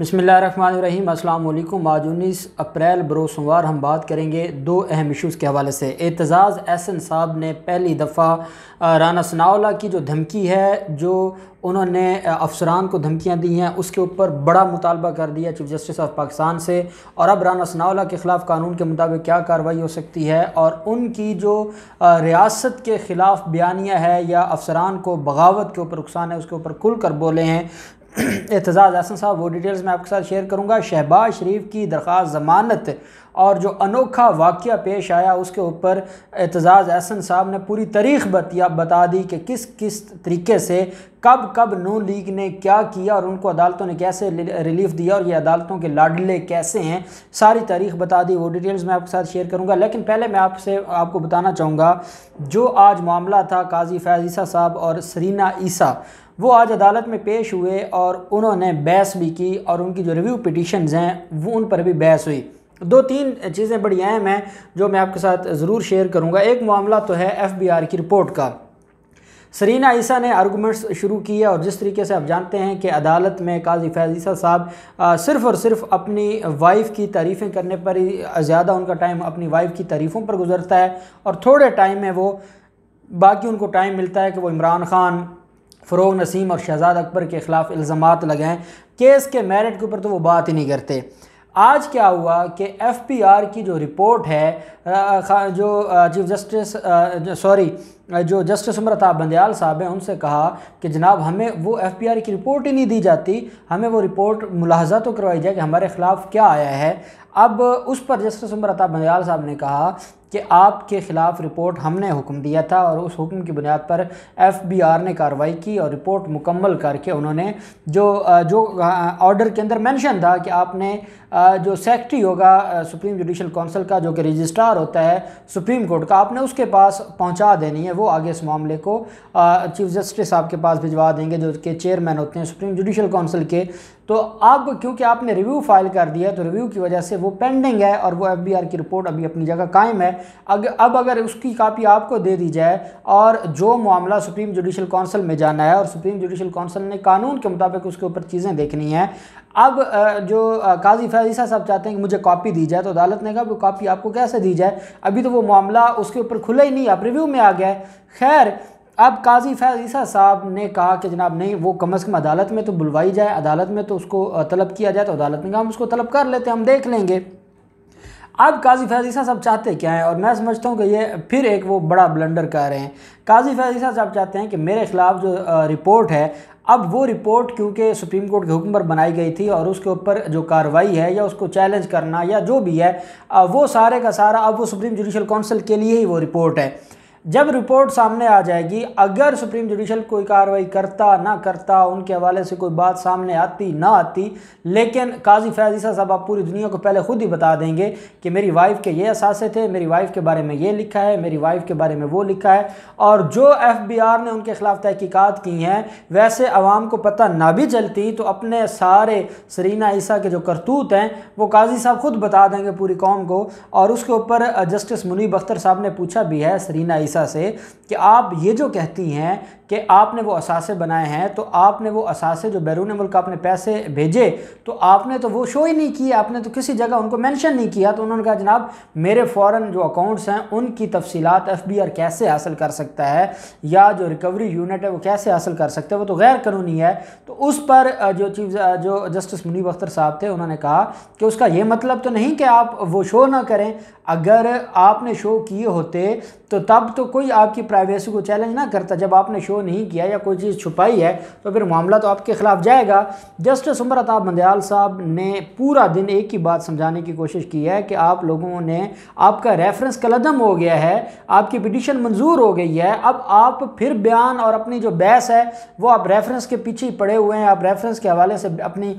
बसमीम अल्लाम आज उन्नीस अप्रैल बरो सोमवार हम बात करेंगे दो अहम इशूज़ के हवाले से एतजाज़ एहसन साहब ने पहली दफ़ा राना सनाउला की जो धमकी है जो उन्होंने अफसरान को धमकियाँ दी हैं उसके ऊपर बड़ा मुतालबा कर दिया चीफ जस्टिस ऑफ पाकिस्तान से और अब राना सनाउला के ख़िलाफ़ कानून के मुताबिक क्या कार्रवाई हो सकती है और उनकी जो रियासत के ख़िलाफ़ बयानिया है या अफसरान को बगावत के ऊपर उकसान है उसके ऊपर खुल कर बोले हैं एतजाज़ हसन साहब वो डिटेल्स मैं आपके साथ शेयर करूँगा शहबाज शरीफ की दरख्वास्त ज़मानत और जो अनोखा वाक़ पेश आया उसके ऊपर एतजाज़ अहसन साहब ने पूरी तारीख बतिया बता दी कि किस किस तरीके से कब कब नो लीग ने क्या किया और उनको अदालतों ने कैसे रिलीफ दिया और ये अदालतों के लाडले कैसे हैं सारी तारीख बता दी वो डिटेल्स मैं आपके साथ शेयर करूँगा लेकिन पहले मैं आपसे आपको बताना चाहूँगा जो आज मामला था काजी फैज़ ईसा साहब और सरीना ईसा वो आज अदालत में पेश हुए और उन्होंने बहस भी की और उनकी जो रिव्यू पिटिशन्स हैं वो उन पर भी बहस हुई दो तीन चीज़ें बड़ी अहम हैं जो मैं आपके साथ ज़रूर शेयर करूँगा एक मामला तो है आर की रिपोर्ट का सरीना ईसा ने आर्गूमेंट्स शुरू किए और जिस तरीके से आप जानते हैं कि अदालत में काजी फैज़ ईसा साहब सिर्फ़ और सिर्फ अपनी वाइफ़ की तारीफ़ें करने पर ही ज़्यादा उनका टाइम अपनी वाइफ़ की तारीफ़ों पर गुजरता है और थोड़े टाइम में वो बाकी उनको टाइम मिलता है कि वो इमरान खान फ़रोग नसीम और शहजाद अकबर के ख़िलाफ़ इल्ज़ाम लगाएँ केस के मेरिट के ऊपर तो वो बात ही नहीं करते आज क्या हुआ कि एफपीआर की जो रिपोर्ट है जो चीफ जस्टिस सॉरी जो जस्टिस उम्र ताब बंदयाल साहब हैं उनसे कहा कि जनाब हमें वो एफपीआर की रिपोर्ट ही नहीं दी जाती हमें वो रिपोर्ट मुलाहजा तो करवाई जाए कि हमारे ख़िलाफ़ क्या आया है अब उस पर जस्टिस उमर अता साहब ने कहा कि आपके ख़िलाफ़ रिपोर्ट हमने हुक्म दिया था और उस हुक्म की बुनियाद पर एफबीआर ने कार्रवाई की और रिपोर्ट मुकम्मल करके उन्होंने जो जो ऑर्डर के अंदर मेंशन था कि आपने जो सेक्रेटरी होगा सुप्रीम जुडिशल काउंसिल का जो कि रजिस्ट्रार होता है सुप्रीम कोर्ट का आपने उसके पास पहुंचा देनी है वो आगे इस मामले को चीफ जस्टिस साहब के पास भिजवा देंगे जो कि चेयरमैन होते हैं सुप्रीम जुडिशल काउंसिल के तो अब क्योंकि आपने रिव्यू फाइल कर दिया तो रिव्यू की वजह से वो वो पेंडिंग है और वो एफ की रिपोर्ट अभी अपनी जगह कायम है अग, अब अगर उसकी कापी आपको दे दी जाए और जो मामला सुप्रीम जुडिशल काउंसिल में जाना है और सुप्रीम जुडिशल काउंसिल ने कानून के मुताबिक उसके ऊपर चीज़ें देखनी हैं अब जो काजी फैजीसा साहब चाहते हैं कि मुझे कॉपी दी जाए तो अदालत ने कहा वो कॉपी आपको कैसे दी जाए अभी तो वो मामला उसके ऊपर खुला ही नहीं आप रिव्यू में आ गया है खैर अब काजी फैज़ीसा साहब ने कहा कि जनाब नहीं वो कम अज़ कम अदालत में तो बुलवाई जाए अदालत में तो उसको तलब किया जाए तो अदालत ने कहा हम उसको तलब कर लेते हैं हम देख लेंगे अब काजी फैजीसा साहब चाहते क्या हैं और मैं समझता हूँ कि ये फिर एक वो बड़ा ब्लंडर कह रहे हैं काजी फैजीसा साहब चाहते हैं कि मेरे ख़िलाफ़ जो रिपोर्ट है अब वो रिपोर्ट क्योंकि सुप्रीम कोर्ट के हुक्म पर बनाई गई थी और उसके ऊपर जो कार्रवाई है या उसको चैलेंज करना या जो भी है वो सारे का सारा अब वो सुप्रीम जुडिशल काउंसिल के लिए ही वो रिपोर्ट है जब रिपोर्ट सामने आ जाएगी अगर सुप्रीम जुडिशल कोई कार्रवाई करता ना करता उनके हवाले से कोई बात सामने आती ना आती लेकिन काजी फैजीसा साहब आप पूरी दुनिया को पहले खुद ही बता देंगे कि मेरी वाइफ के ये असासे थे मेरी वाइफ के बारे में ये लिखा है मेरी वाइफ के बारे में वो लिखा है और जो एफ बी आर ने उनके खिलाफ तहकीकात की हैं वैसे आवाम को पता ना भी चलती तो अपने सारे सरीना ईसा के जो करतूत हैं वो काजी साहब खुद बता देंगे पूरी कौम को और उसके ऊपर जस्टिस मुनीब अख्तर साहब ने पूछा भी है सरीना आयशा से कि आप ये जो कहती हैं कि आपने वो असासे बनाए हैं तो आपने वो असासे जो बैरून मुल्क आपने पैसे भेजे तो आपने तो वो शो ही नहीं किया आपने तो किसी जगह उनको मेंशन नहीं किया तो उन्होंने कहा जनाब मेरे फॉरेन जो अकाउंट्स हैं उनकी तफसीत एफबीआर कैसे हासिल कर सकता है या जो रिकवरी यूनिट है वो कैसे हासिल कर सकता है वो तो गैर कानूनी है तो उस पर जो चीफ जो जस्टिस मुनीब अख्तर साहब थे उन्होंने कहा कि उसका ये मतलब तो नहीं कि आप वो शो ना करें अगर आपने शो किए होते तो तब तो कोई आपकी प्राइवेसी को चैलेंज ना करता जब आपने शो नहीं किया या कोई चीज़ छुपाई है तो फिर मामला तो आपके खिलाफ जाएगा जस्टिस उमर अताब मंदयाल साहब ने पूरा दिन एक ही बात समझाने की कोशिश की है कि आप लोगों ने आपका रेफरेंस कलदम हो गया है आपकी पिटिशन मंजूर हो गई है अब आप फिर बयान और अपनी जो बहस है वो आप रेफरेंस के पीछे ही पड़े हुए हैं आप रेफरेंस के हवाले से अपनी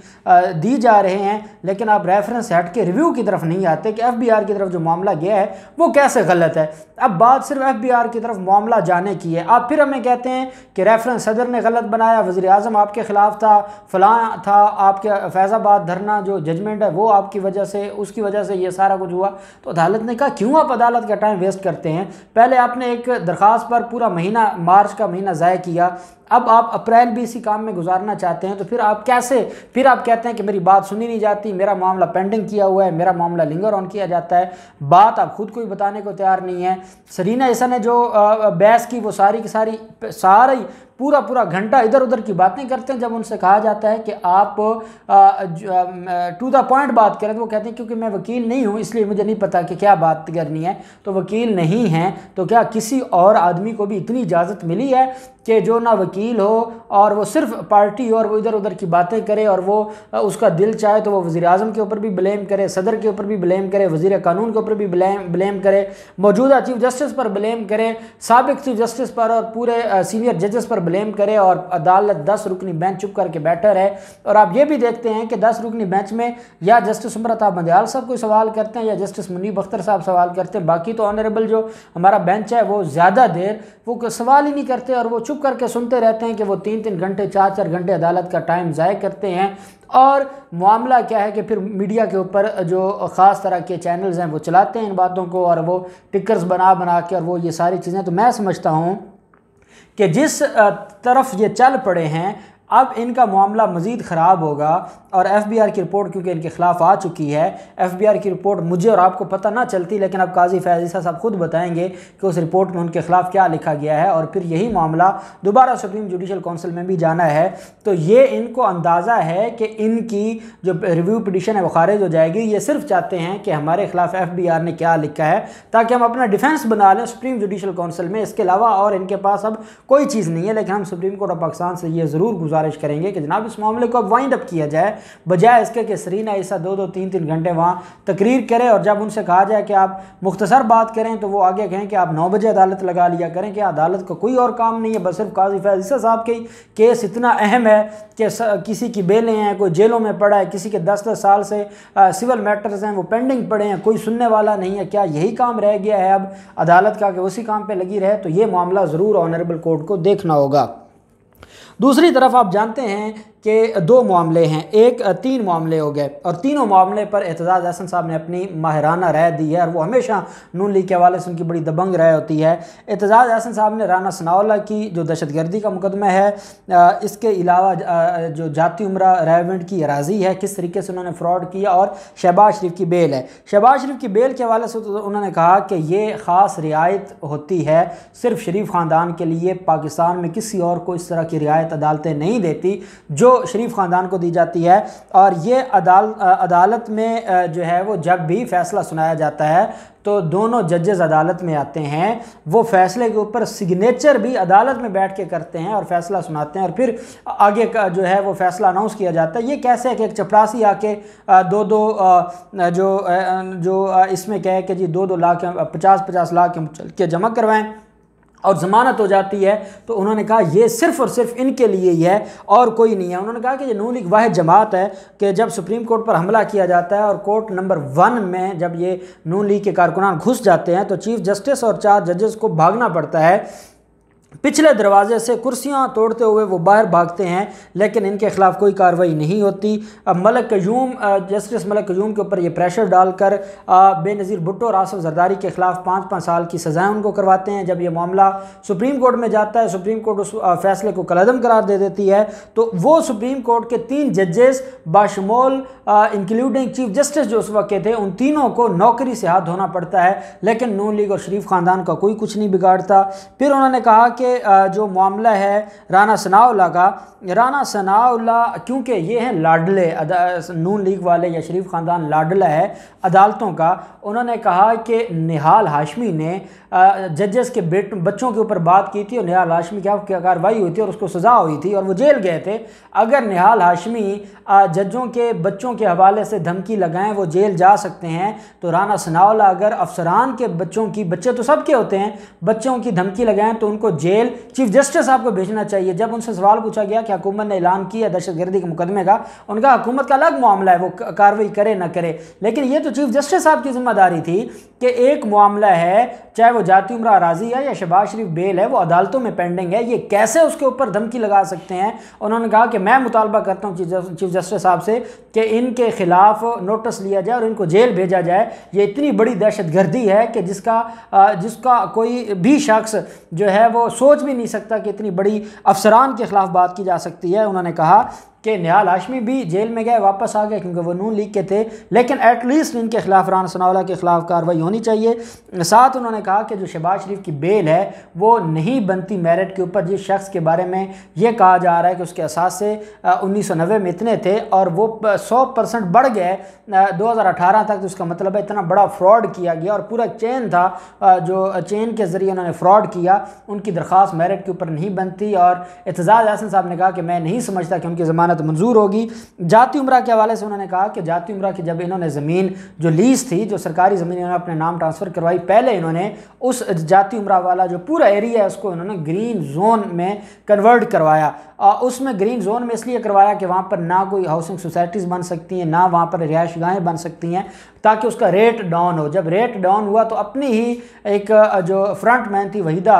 दी जा रहे हैं लेकिन आप रेफरेंस हट के रिव्यू की तरफ नहीं आते कि एफ की तरफ जो मामला गया है वो कैसे गलत है अब बात सिर्फ एफ आर की तरफ मामला जाने की है आप फिर हमें कहते हैं कि रेफरेंस सदर ने गलत बनाया वज़ी अजम आपके ख़िलाफ़ था फलां था आपके फैज़ाबाद धरना जो जजमेंट है वो आपकी वजह से उसकी वजह से ये सारा कुछ हुआ तो अदालत ने कहा क्यों आप अदालत का टाइम वेस्ट करते हैं पहले आपने एक दरख्वास्त पर पूरा महीना मार्च का महीना ज़ाय किया अब आप अप्रैल भी इसी काम में गुजारना चाहते हैं तो फिर आप कैसे फिर आप कहते हैं कि मेरी बात सुनी नहीं जाती मेरा मामला पेंडिंग किया हुआ है मेरा मामला लिंगर ऑन किया जाता है बात आप खुद को ही बताने को तैयार नहीं है सरीना ऐसा ने जो बहस की वो सारी की सारी सारा ही पूरा पूरा घंटा इधर उधर की बातें करते हैं जब उनसे कहा जाता है कि आप टू द पॉइंट बात करें तो वो कहते हैं क्योंकि मैं वकील नहीं हूँ इसलिए मुझे नहीं पता कि क्या बात करनी है तो वकील नहीं हैं तो क्या किसी और आदमी को भी इतनी इजाज़त मिली है कि जो ना वकील हो और वो सिर्फ पार्टी और वो इधर उधर की बातें करे और वो उसका दिल चाहे तो वो वज़ी अजम के ऊपर भी ब्लेम करे सदर के ऊपर भी ब्लेम करे वज़ी कानून के ऊपर भी ब्लेम ब्लेम करे मौजूदा चीफ जस्टिस पर ब्लेम करे सबक चीफ जस्टिस पर और पूरे सीनियर जजेस पर ब्लेम करे और अदालत दस रुकनी बेंच चुप करके बैठर है और आप ये भी देखते हैं कि दस रुकनी बेंच में या जस्टिस उम्रता मंदयाल साहब कोई सवाल करते हैं या जस्टिस मुनीब अख्तर साहब सवाल करते हैं बाकी तो ऑनरेबल जो हमारा बेंच है वो ज़्यादा देर वो सवाल ही नहीं करते और वो चुप चुप करके सुनते रहते हैं कि वो तीन तीन घंटे चार चार घंटे अदालत का टाइम ज़ाय करते हैं और मामला क्या है कि फिर मीडिया के ऊपर जो ख़ास तरह के चैनल्स हैं वो चलाते हैं इन बातों को और वो टिकर्स बना बना के और वो ये सारी चीज़ें तो मैं समझता हूँ कि जिस तरफ ये चल पड़े हैं अब इनका मामला मज़ीद ख़राब होगा और एफ़ बी आर की रिपोर्ट क्योंकि इनके ख़िलाफ़ आ चुकी है एफ़ बी आर की रिपोर्ट मुझे और आपको पता ना चलती लेकिन अब काजी फैजी साहब खुद बताएंगे कि उस रिपोर्ट में उनके ख़िलाफ़ क्या लिखा गया है और फिर यही मामला दोबारा सुप्रीम जुडिशल काउंसिल में भी जाना है तो ये इनको अंदाज़ा है कि इनकी जो रिव्यू पिटिशन है वो खारिज हो जाएगी ये सिर्फ चाहते हैं कि हमारे ख़िलाफ़ एफ़ बी आर ने क्या लिखा है ताकि हम अपना डिफेंस बना लें सुप्रीम जुडिशल काउंसिल में इसके अलावा और इनके पास अब कोई चीज़ नहीं है लेकिन हम सुप्रीम कोर्ट ऑफ पाकिस्तान से ये ज़रूर गुजार गुजारिश करेंगे कि जनाब इस मामले को अब वाइंड अप किया जाए बजाय इसके कि सरीना ऐसा दो दो तीन तीन घंटे वहाँ तकरीर करें और जब उनसे कहा जाए कि आप मुख्तसर बात करें तो वो आगे कहें कि आप नौ बजे अदालत लगा लिया करें कि अदालत का को कोई और काम नहीं है बस सिर्फ काजी फैजसा साहब के केस इतना अहम है कि किसी की बेलें हैं कोई जेलों में पड़ा है किसी के दस दस साल से सिविल मैटर्स हैं वो पेंडिंग पड़े हैं कोई सुनने वाला नहीं है क्या यही काम रह गया है अब अदालत का कि उसी काम पर लगी रहे तो ये मामला ज़रूर ऑनरेबल कोर्ट को देखना होगा दूसरी तरफ आप जानते हैं कि दो मामले हैं एक तीन मामले हो गए और तीनों मामले पर एतजाज़ अहसन साहब ने अपनी माहराना राय दी है और वो हमेशा नून लीग के हवाले से उनकी बड़ी दबंग राय होती है एतजाज़ अहसन साहब ने राना सनाउल्ला की जो दहशत गर्दी का मुकदमा है इसके अलावा जो जाती उम्र रेवेंट की अराजी है किस तरीके से उन्होंने फ्रॉड किया और शहबाज शरीफ की बेल है शहबाज शरीफ की बेल के हवाले से तो उन्होंने कहा कि ये ख़ास रियायत होती है सिर्फ शरीफ ख़ानदान के लिए पाकिस्तान में किसी और को इस तरह की रियायत रियायत अदालतें नहीं देती जो शरीफ ख़ानदान को दी जाती है और ये अदाल अदालत में जो है वो जब भी फ़ैसला सुनाया जाता है तो दोनों जजेज़ अदालत में आते हैं वो फैसले के ऊपर सिग्नेचर भी अदालत में बैठ के करते हैं और फैसला सुनाते हैं और फिर आगे का जो है वो फैसला अनाउंस किया जाता है ये कैसे है कि एक चपरासी आके दो दो जो जो इसमें कहे कि जी दो दो लाख पचास पचास लाख के जमा करवाएं और ज़मानत हो जाती है तो उन्होंने कहा ये सिर्फ़ और सिर्फ इनके लिए ही है और कोई नहीं है उन्होंने कहा कि ये नू लीग वाह जमात है कि जब सुप्रीम कोर्ट पर हमला किया जाता है और कोर्ट नंबर वन में जब ये नू लीग के कारकुनान घुस जाते हैं तो चीफ़ जस्टिस और चार जजेस को भागना पड़ता है पिछले दरवाजे से कुर्सियां तोड़ते हुए वो बाहर भागते हैं लेकिन इनके खिलाफ कोई कार्रवाई नहीं होती अब मलक कयूम जस्टिस मलक कयूम के ऊपर ये प्रेशर डालकर बेनज़ीर भुट्टो और आसफ जरदारी के खिलाफ पाँच पाँच साल की सज़ाएं उनको करवाते हैं जब ये मामला सुप्रीम कोर्ट में जाता है सुप्रीम कोर्ट उस फैसले को कलदम करार दे देती है तो वो सुप्रीम कोर्ट के तीन जजेस बाशमोल इंक्लूडिंग चीफ जस्टिस जो उस वक्त थे उन तीनों को नौकरी से हाथ धोना पड़ता है लेकिन नून लीग और शरीफ ख़ानदान का कोई कुछ नहीं बिगाड़ता फिर उन्होंने कहा के जो मामला है राना सनाउल्ला का राना सनाउल्ला क्योंकि ये हैं लाडले नून लीग वाले या शरीफ ख़ानदान लाडला है अदालतों का उन्होंने कहा कि निहाल हाशमी ने जजेस के बेट बच्चों के ऊपर बात की थी और निहाल हाशमी क्या कार्रवाई हुई थी और उसको सज़ा हुई थी और वो जेल गए थे अगर निहाल हाशमी जजों के बच्चों के हवाले से धमकी लगाएं वो जेल जा सकते हैं तो राना सनाउल्ला अगर अफसरान के बच्चों की बच्चे तो सबके होते हैं बच्चों की धमकी लगाएं तो उनको जेल जेल चीफ जस्टिस साहब को भेजना चाहिए जब उनसे सवाल पूछा गया कि हुकूमत ने ऐलान किया दहशतगर्दी के मुकदमे का उनका हुकूमत का अलग मामला है वो कार्रवाई करे ना करे लेकिन ये तो चीफ जस्टिस साहब की जिम्मेदारी थी कि एक मामला है चाहे वो जाति उम्र अराजी है या शहबाज शरीफ बेल है वो अदालतों में पेंडिंग है ये कैसे उसके ऊपर धमकी लगा सकते हैं उन्होंने कहा कि मैं मुतालबा करता हूँ चीफ जस्टिस साहब से कि इनके खिलाफ नोटिस लिया जाए और इनको जेल भेजा जाए ये इतनी बड़ी दहशत गर्दी है कि जिसका जिसका कोई भी शख्स जो है वो सोच भी नहीं सकता कि इतनी बड़ी अफसरान के ख़िलाफ़ बात की जा सकती है उन्होंने कहा कि नयाल हाशमी भी जेल में गए वापस आ गए क्योंकि वो नून लीग के थे लेकिन एटलीस्ट इनके खिलाफ राना सनावला के खिलाफ कार्रवाई होनी चाहिए साथ उन्होंने कहा कि जो शहबाज शरीफ की बेल है वो नहीं बनती मेरिट के ऊपर जिस शख्स के बारे में ये कहा जा रहा है कि उसके असासे उन्नीस सौ नब्बे में इतने थे और वो सौ परसेंट बढ़ गए दो हज़ार अठारह तक तो उसका मतलब है इतना बड़ा फ्रॉड किया गया और पूरा चैन था जो चैन के ज़रिए उन्होंने फ्रॉड किया उनकी दरख्वास्त मेरिट के ऊपर नहीं बनती और एतजाज़ हसन साहब ने कहा कि मैं नहीं समझता कि उनके ज़माने जमानत मंजूर होगी जाती उम्र के हवाले से उन्होंने कहा कि जाती उम्र की जब इन्होंने ज़मीन जो लीज़ थी जो सरकारी ज़मीन इन्होंने अपने नाम ट्रांसफ़र करवाई पहले इन्होंने उस जाति उम्र वाला जो पूरा एरिया है उसको इन्होंने ग्रीन जोन में कन्वर्ट करवाया और उसमें ग्रीन जोन में इसलिए करवाया कि वहाँ पर ना कोई हाउसिंग सोसाइटीज़ बन सकती हैं ना वहाँ पर रिहायश गाहें बन सकती हैं ताकि उसका रेट डाउन हो जब रेट डाउन हुआ तो अपनी ही एक जो फ्रंट मैन थी वहीदा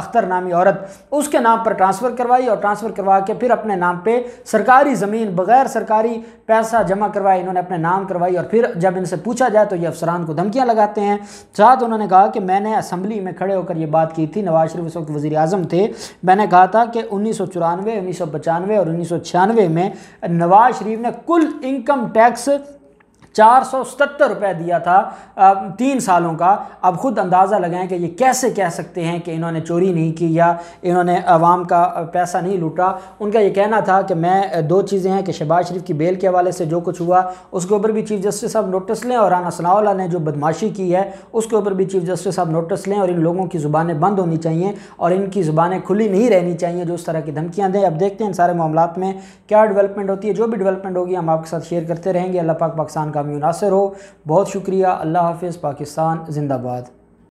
अख्तर नामी औरत उसके नाम पर ट्रांसफ़र करवाई और ट्रांसफ़र करवा के फिर अपने नाम पर सरकार सरकारी ज़मीन बगैर सरकारी पैसा जमा करवाए इन्होंने अपने नाम करवाई और फिर जब इनसे पूछा जाए तो ये अफसरान को धमकियाँ लगाते हैं साथ उन्होंने कहा कि मैंने असम्बली में खड़े होकर ये बात की थी नवाज शरीफ उस वक्त वजी अजम थे मैंने कहा था कि उन्नीस सौ चौरानवे उन्नीस सौ पचानवे और उन्नीस सौ छियानवे में नवाज शरीफ ने कुल इनकम टैक्स चार सौ सतर रुपये दिया था तीन सालों का अब खुद अंदाज़ा लगाएं कि ये कैसे कह सकते हैं कि इन्होंने चोरी नहीं की या इन्होंने आवाम का पैसा नहीं लूटा उनका ये कहना था कि मैं दो चीज़ें हैं कि शहबाज शरीफ की बेल के हवाले से जो कुछ हुआ उसके ऊपर भी चीफ जस्टिस साहब नोटिस लें और राना सनाउल्ला ने जो बदमाशी की है उसके ऊपर भी चीफ जस्टिस साहब नोटिस लें और इन लोगों की ज़ुबानें बंद होनी चाहिए और इनकी ज़ुबानें खुली नहीं रहनी चाहिए जो उस तरह की धमकियाँ दें अब देखते हैं इन सारे मामला में क्या डेवलपमेंट होती है जो भी डेवलपमेंट होगी हम आपके साथ शेयर करते रहेंगे अल्लाह पाक पाकिस्तान का का मुनासर हो बहुत शुक्रिया अल्लाह हाफ़ पाकिस्तान जिंदाबाद